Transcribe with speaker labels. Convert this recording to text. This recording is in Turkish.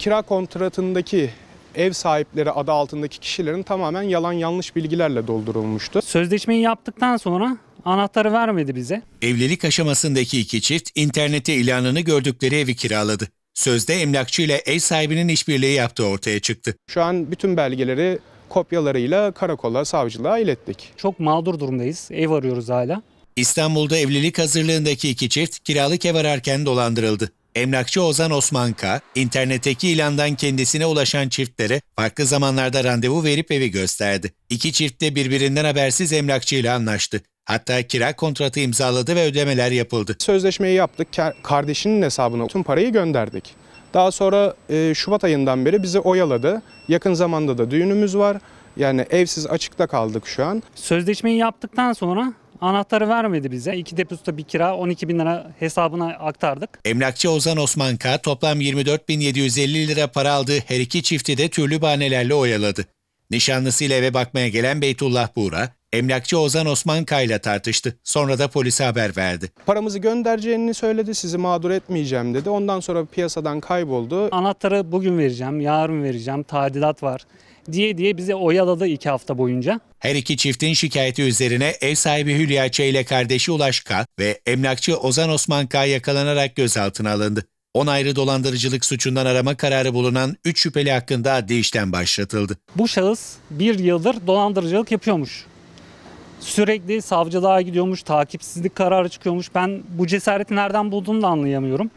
Speaker 1: kira kontratındaki ev sahipleri adı altındaki kişilerin tamamen yalan yanlış bilgilerle doldurulmuştu.
Speaker 2: Sözleşmeyi yaptıktan sonra anahtarı vermedi bize.
Speaker 3: Evlilik aşamasındaki iki çift internette ilanını gördükleri evi kiraladı. Sözde emlakçı ile ev sahibinin işbirliği yaptığı
Speaker 1: ortaya çıktı. Şu an bütün belgeleri kopyalarıyla karakola, savcılığa ilettik. Çok
Speaker 2: mağdur durumdayız. Ev arıyoruz hala.
Speaker 3: İstanbul'da evlilik hazırlığındaki iki çift kiralık ev ararken dolandırıldı. Emlakçı Ozan Osmanka, internetteki ilandan kendisine ulaşan çiftlere farklı zamanlarda randevu verip evi gösterdi. İki çift de birbirinden habersiz emlakçıyla anlaştı. Hatta kira kontratı imzaladı ve ödemeler yapıldı. Sözleşmeyi yaptık,
Speaker 1: kardeşinin hesabına tüm parayı gönderdik. Daha sonra e, Şubat ayından beri bizi oyaladı. Yakın zamanda da düğünümüz var. Yani evsiz açıkta kaldık şu an. Sözleşmeyi
Speaker 2: yaptıktan sonra Anahtarı vermedi bize. İki depozito bir kira 12 bin lira hesabına
Speaker 3: aktardık. Emlakçı Ozan Osmanka toplam 24.750 lira para aldığı her iki çifti de türlü bahanelerle oyaladı. Nişanlısıyla eve bakmaya gelen Beytullah Buğra, emlakçı Ozan Osman Kay'la tartıştı. Sonra da polise haber verdi.
Speaker 1: Paramızı göndereceğini söyledi, sizi mağdur etmeyeceğim dedi. Ondan sonra piyasadan kayboldu. Anahtarı bugün vereceğim, yarın vereceğim,
Speaker 2: tadilat var diye diye bize oyaladı iki hafta boyunca.
Speaker 3: Her iki çiftin şikayeti üzerine ev sahibi Hülya Ç ile kardeşi Ulaş Ka ve emlakçı Ozan Osman K yakalanarak gözaltına alındı. 10 ayrı dolandırıcılık suçundan arama kararı bulunan 3 şüpheli hakkında adli işlem başlatıldı.
Speaker 2: Bu şahıs bir yıldır dolandırıcılık yapıyormuş. Sürekli savcılığa gidiyormuş, takipsizlik kararı çıkıyormuş. Ben bu cesareti nereden bulduğunu da anlayamıyorum.